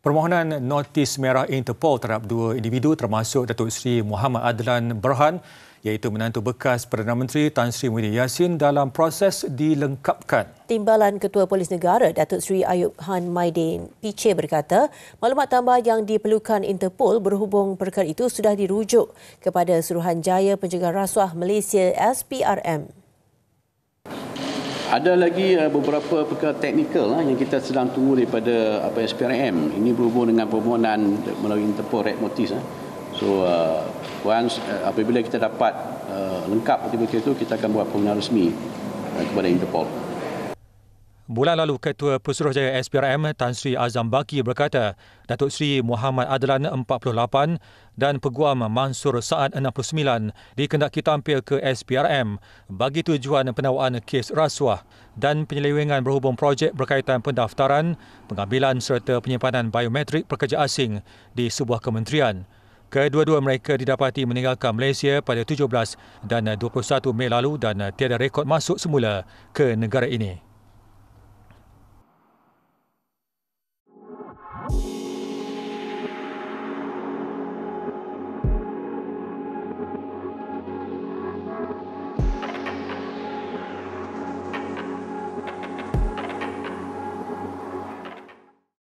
Permohonan notis merah Interpol terhadap dua individu termasuk Datuk Seri Muhammad Adlan Berhan iaitu menantu bekas Perdana Menteri Tan Sri Muhyiddin Yassin dalam proses dilengkapkan. Timbalan Ketua Polis Negara Datuk Seri Ayub Han Maidin Piche berkata, maklumat tambah yang diperlukan Interpol berhubung perkara itu sudah dirujuk kepada Suruhanjaya Pencegahan Rasuah Malaysia SPRM. Ada lagi eh, beberapa perkara teknikal eh, yang kita sedang tunggu daripada apa SPRM. Ini berhubung dengan permohonan melalui Interpol Red Notice. Eh. So once apabila kita dapat lengkap seperti itu kita akan buat permohonan resmi kepada Interpol. Bulan lalu, Ketua Pesuruhjaya SPRM Tan Sri Azam Baki berkata, Datuk Sri Muhammad Adlan 48 dan Peguam Mansur Saad 69 dikendaki tampil ke SPRM bagi tujuan penawaan kes rasuah dan penyelewengan berhubung projek berkaitan pendaftaran, pengambilan serta penyimpanan biometrik pekerja asing di sebuah kementerian. Kedua-dua mereka didapati meninggalkan Malaysia pada 17 dan 21 Mei lalu dan tiada rekod masuk semula ke negara ini.